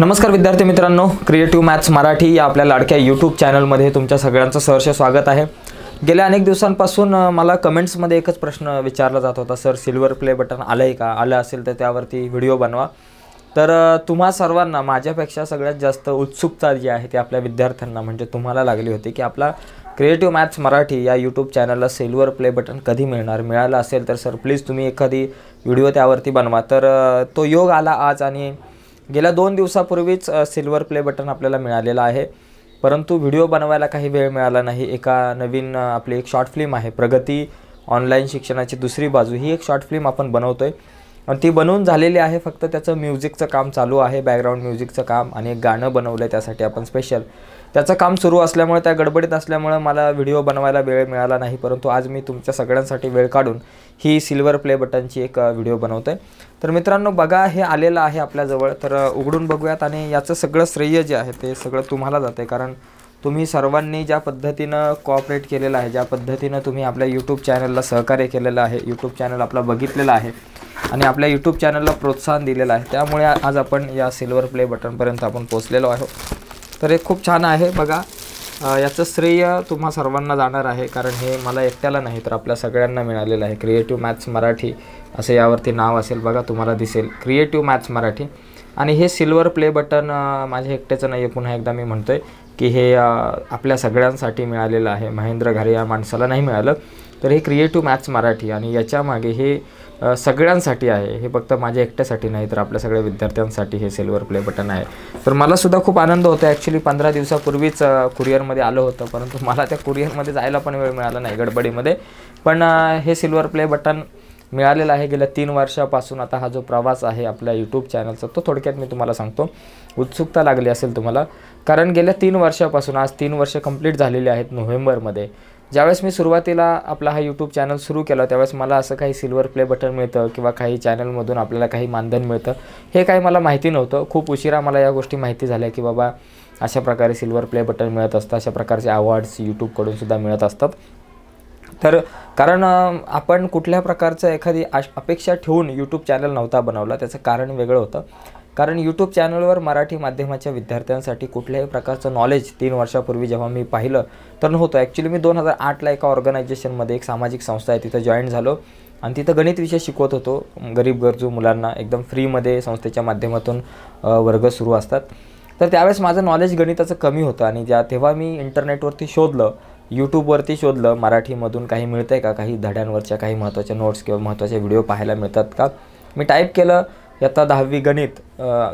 नमस्कार विद्यार्थी मित्रांनो क्रिएटिव्ह मॅथ्स मराठी या आपल्या लाडक्या यूट्यूब चॅनलमध्ये तुमच्या सगळ्यांचं सहर्ष स्वागत आहे गेल्या अनेक दिवसांपासून मला कमेंट्समध्ये एकच प्रश्न विचारला जात होता सर सिल्वर प्ले बटन आलं आहे का आलं असेल तर त्यावरती व्हिडिओ बनवा तर तुम्हा सर्वांना माझ्यापेक्षा सगळ्यात जास्त उत्सुकता जी आहे ती आपल्या विद्यार्थ्यांना म्हणजे तुम्हाला लागली होती की आपला क्रिएटिव्ह मॅथ्स मराठी या यूट्यूब चॅनलला सिल्वर प्ले बटन कधी मिळणार मिळालं असेल तर सर प्लीज तुम्ही एखादी व्हिडिओ त्यावरती बनवा तर तो योग आला आज आणि गेल्या दोन दिवसापूर्वीच सिल्वर प्ले बटन आपल्याला मिळालेलं आहे परंतु व्हिडिओ बनवायला काही वेळ मिळाला नाही एका नवीन आपली एक शॉर्ट फिल्म आहे प्रगती ऑनलाईन शिक्षणाची दुसरी बाजू ही एक शॉर्ट फिल्म आपण बनवतो आहे आणि ती बनवून झालेली आहे फक्त त्याचं म्युझिकचं काम चालू आहे बॅकग्राऊंड म्युझिकचं काम आणि एक गाणं बनवलं आहे त्यासाठी आपण स्पेशल त्याचं काम सुरू असल्यामुळे त्या गडबडीत असल्यामुळं मला व्हिडिओ बनवायला वेळ मिळाला नाही परंतु आज मी तुमच्या सगळ्यांसाठी वेळ काढून ही सिल्वर प्ले बटनची एक व्हिडिओ बनवतो आहे तर मित्रांनो बघा हे आलेलं आहे आपल्याजवळ तर उघडून बघूयात आणि याचं सगळं श्रेय जे आहे ते सगळं तुम्हाला जाते कारण तुम्ही सर्वांनी ज्या पद्धतीनं कॉपरेट केलेलं आहे ज्या पद्धतीनं तुम्ही आपल्या यूट्यूब चॅनलला सहकार्य केलेलं आहे यूट्यूब चॅनल आपला बघितलेला आहे आणि आपल्या यूट्यूब चॅनलला प्रोत्साहन दिलेलं आहे त्यामुळे आज आपण या सिल्वर प्ले बटनपर्यंत आपण पोचलेलो आहोत तर हे खूप छान आहे बघा याचं श्रेय तुम्हा सर्वांना जाणार आहे कारण हे मला एकट्याला नाही तर आपल्या सगळ्यांना मिळालेलं आहे क्रिएटिव्ह मॅथ्स मराठी असं यावरती नाव असेल बघा तुम्हाला दिसेल क्रिएटिव्ह मॅथ्स मराठी आणि हे सिल्वर प्ले बटन माझ्या एकट्याचं नाही आहे पुन्हा एकदा मी म्हणतो आहे की हे आपल्या सगळ्यांसाठी मिळालेलं आहे महेंद्र घरे या माणसाला नाही मिळालं तर हे क्रिएटिव्ह मॅथ्स मराठी आणि याच्यामागे हे सगळ्यांसाठी आहे हे फक्त माझ्या एकट्यासाठी नाही तर आपल्या सगळ्या विद्यार्थ्यांसाठी हे सिल्वर प्ले बटन आहे तर मलासुद्धा खूप आनंद होता ॲक्च्युली पंधरा दिवसापूर्वीच कुरिअरमध्ये आलं होतं परंतु मला त्या कुरिअरमध्ये जायला पण वेळ मिळाला नाही गडबडीमध्ये पण हे सिल्वर प्ले बटन मिळालेला आहे गेल्या तीन वर्षापासून आता हा जो प्रवास आहे आपल्या यूट्यूब चॅनलचा तो थोडक्यात मी तुम्हाला सांगतो उत्सुकता लागली असेल तुम्हाला कारण गेल्या तीन वर्षापासून आज तीन वर्ष कंप्लीट झालेली आहेत नोव्हेंबरमध्ये ज्यावेळेस मी सुरुवातीला आपला हा यूट्यूब चॅनल सुरू केला त्यावेळेस मला असं काही सिल्वर प्ले बटन मिळतं किंवा काही चॅनलमधून आपल्याला काही मानधन मिळतं हे काही मला माहिती नव्हतं खूप उशिरा मला या गोष्टी माहिती झाल्या की बाबा अशा प्रकारे सिल्वर प्ले बटन मिळत असतं अशा प्रकारचे अवॉर्ड्स यूट्यूबकडून सुद्धा मिळत असतात तर कारण आपण कुठल्या प्रकारचं एखादी आश अपेक्षा ठेवून यूट्यूब चॅनल नव्हता बनवला त्याचं कारण वेगळं होतं कारण यूट्यूब चॅनलवर मराठी माध्यमाच्या विद्यार्थ्यांसाठी कुठल्याही प्रकारचं नॉलेज तीन वर्षापूर्वी जेव्हा मी पाहिलं तर नव्हतं ॲक्च्युली मी दोन हजार आठला एका ऑर्गनायझेशनमध्ये एक सामाजिक संस्था आहे तिथं जॉईन झालो आणि तिथं गणित विषय शिकवत होतो गरीब गरजू मुलांना एकदम फ्रीमध्ये संस्थेच्या माध्यमातून वर्ग सुरू असतात तर त्यावेळेस माझं नॉलेज गणिताचं कमी होतं आणि ज्या तेव्हा मी इंटरनेटवरती शोधलं यूट्यूबवरती शोधलं मराठीमधून काही मिळतं आहे का काही धड्यांवरच्या काही महत्त्वाच्या नोट्स किंवा महत्त्वाचे व्हिडिओ पाहायला मिळतात का मी टाईप केलं यत्ता दहावी गणित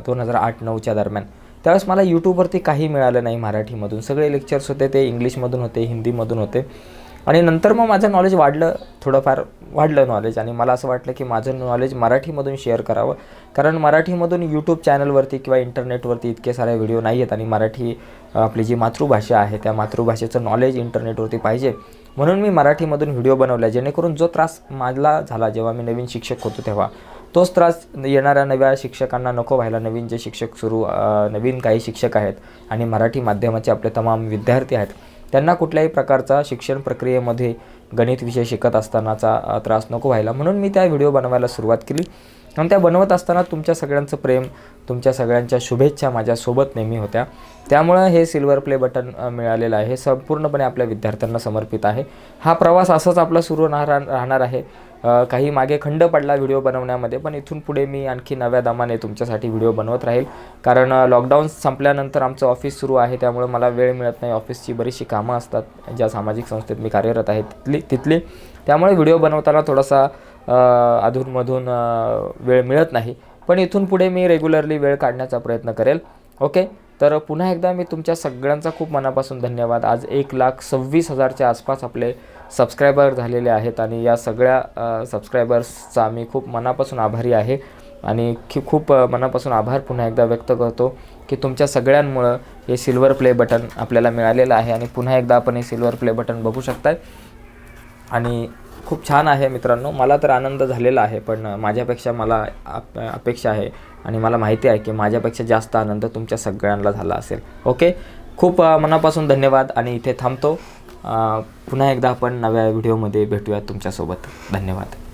दोन हजार आठ नऊच्या दरम्यान त्यावेळेस मला यूट्यूबवरती काही मिळालं नाही मराठीमधून सगळे लेक्चर्स होते ते इंग्लिशमधून होते हिंदीमधून होते आणि नंतर मग माझं नॉलेज वाढलं थोडंफार वाढलं नॉलेज आणि मला असं वाटलं की माझं नॉलेज मराठीमधून शेअर करावं कारण मराठीमधून यूट्यूब चॅनलवरती किंवा इंटरनेटवरती इतके सारे व्हिडिओ नाही आहेत आणि मराठी आपली जी मातृभाषा आहे त्या मातृभाषेचं नॉलेज इंटरनेटवरती पाहिजे म्हणून मी मराठीमधून व्हिडिओ बनवला जेणेकरून जो त्रास माझला झाला जेव्हा मी नवीन शिक्षक होतो तेव्हा तोच त्रास येणाऱ्या नव्या शिक्षकांना नको व्हायला नवीन जे शिक्षक सुरू नवीन काही शिक्षक आहेत आणि मराठी माध्यमाचे आपले तमाम विद्यार्थी आहेत त्यांना कुठल्याही प्रकारचा शिक्षण प्रक्रियेमध्ये गणित विषय शिकत असतानाचा त्रास नको व्हायला म्हणून मी त्या व्हिडिओ बनवायला सुरुवात केली आणि त्या बनवत असताना तुमच्या सगळ्यांचं प्रेम तुमच्या सगळ्यांच्या शुभेच्छा माझ्यासोबत नेहमी होत्या त्यामुळं हे सिल्वर प्ले बटन मिळालेलं आहे संपूर्णपणे आपल्या विद्यार्थ्यांना समर्पित आहे हा प्रवास असाच आपला सुरू राहणार आहे काही मागे खंड पडला व्हिडिओ बनवण्यामध्ये पण इथून पुढे मी आणखी नव्या दमाने तुमच्यासाठी व्हिडिओ बनवत राहील कारण लॉकडाऊन संपल्यानंतर आमचं ऑफिस सुरू आहे त्यामुळे मला वेळ मिळत नाही ऑफिसची बरीचशी कामं असतात ज्या सामाजिक संस्थेत मी कार्यरत आहे तिथली तिथली त्यामुळे व्हिडिओ बनवताना थोडासा अधूनमधून वेळ मिळत नाही पण इथून पुढे मी रेग्युलरली वेळ काढण्याचा प्रयत्न करेल ओके तर पुन्हा एकदा मी तुमच्या सगळ्यांचा खूप मनापासून धन्यवाद आज एक लाख सव्वीस हजारच्या आसपास आपले सबस्क्रायबर झालेले आहेत आणि या सगळ्या सबस्क्रायबर्सचा मी खूप मनापासून आभारी आहे आणि खू खूप मनापासून आभार पुन्हा एकदा व्यक्त करतो की तुमच्या सगळ्यांमुळं हे सिल्वर प्ले बटन आपल्याला मिळालेलं आहे आणि पुन्हा एकदा आपण हे सिल्वर प्ले बटन बघू शकताय आणि खूप छान आहे मित्रांनो मला तर आनंद झालेला आहे पण माझ्यापेक्षा मला अपेक्षा आहे आणि मला माहिती आहे की माझ्यापेक्षा जास्त आनंद तुमच्या सगळ्यांना झाला असेल ओके खूप मनापासून धन्यवाद आणि इथे थांबतो पुन्हा एकदा आपण नव्या व्हिडिओमध्ये भेटूयात तुमच्यासोबत धन्यवाद